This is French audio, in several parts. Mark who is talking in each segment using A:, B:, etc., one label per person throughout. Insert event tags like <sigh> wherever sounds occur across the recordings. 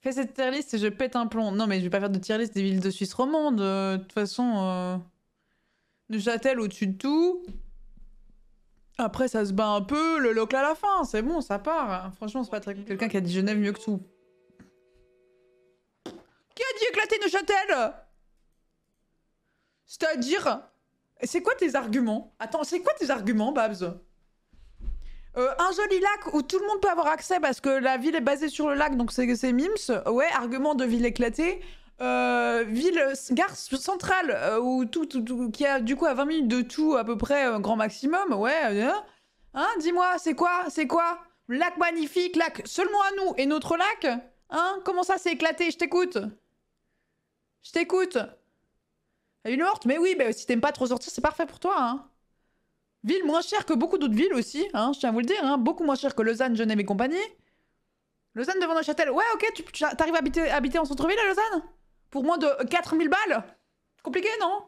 A: Fais cette tier list et je pète un plomb. Non, mais je vais pas faire de tier list des villes de Suisse romande. Euh, de toute façon, euh, Neuchâtel au-dessus de tout. Après, ça se bat un peu. Le local à la fin, c'est bon, ça part. Franchement, c'est pas très... quelqu'un qui a dit Genève mieux que tout. Qui a dit éclater Neuchâtel C'est-à-dire... C'est quoi tes arguments Attends, c'est quoi tes arguments, Babs euh, un joli lac où tout le monde peut avoir accès parce que la ville est basée sur le lac, donc c'est Mims. Ouais, argument de ville éclatée. Euh, ville, gare centrale euh, tout, qui a du coup à 20 minutes de tout à peu près, grand maximum. Ouais, hein, dis-moi, c'est quoi C'est quoi Lac magnifique, lac seulement à nous et notre lac Hein Comment ça c'est éclaté Je t'écoute Je t'écoute Une morte Mais oui, si t'aimes pas trop sortir, c'est parfait pour toi, hein Ville moins chère que beaucoup d'autres villes aussi, hein, je tiens à vous le dire. Hein, beaucoup moins chère que Lausanne, Genève et compagnie. Lausanne devant Neuchâtel. Ouais, ok, tu, à habiter, habiter en centre-ville à Lausanne Pour moins de 4000 balles Compliqué, non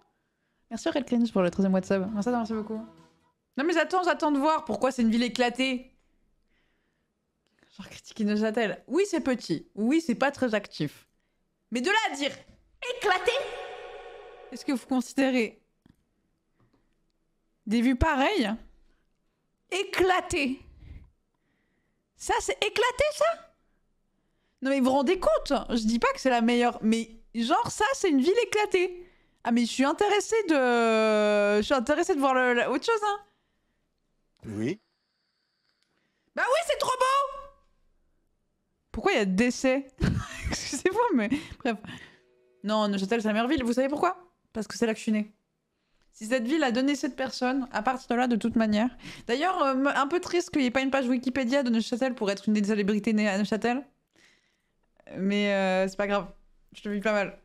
A: Merci Red pour le 13 mois de Merci, merci beaucoup. Non mais attends, j'attends de voir pourquoi c'est une ville éclatée. Genre critiquer Neuchâtel. Oui, c'est petit. Oui, c'est pas très actif. Mais de là à dire éclaté Est-ce que vous considérez des vues pareilles. Éclatées. Ça, c'est éclaté, ça Non, mais vous rendez compte Je dis pas que c'est la meilleure, mais genre, ça, c'est une ville éclatée. Ah, mais je suis intéressée de. Je suis intéressée de voir autre chose, hein. Oui. Bah oui, c'est trop beau Pourquoi il y a décès <laughs> Excusez-moi, mais. Bref. Non, Neuchâtel, c'est la meilleure ville. Vous savez pourquoi Parce que c'est là que je suis si cette ville a donné cette personne, à partir de là, de toute manière. D'ailleurs, euh, un peu triste qu'il n'y ait pas une page Wikipédia de Neuchâtel pour être une des célébrités nées à Neuchâtel. Mais euh, c'est pas grave. Je te vis pas mal.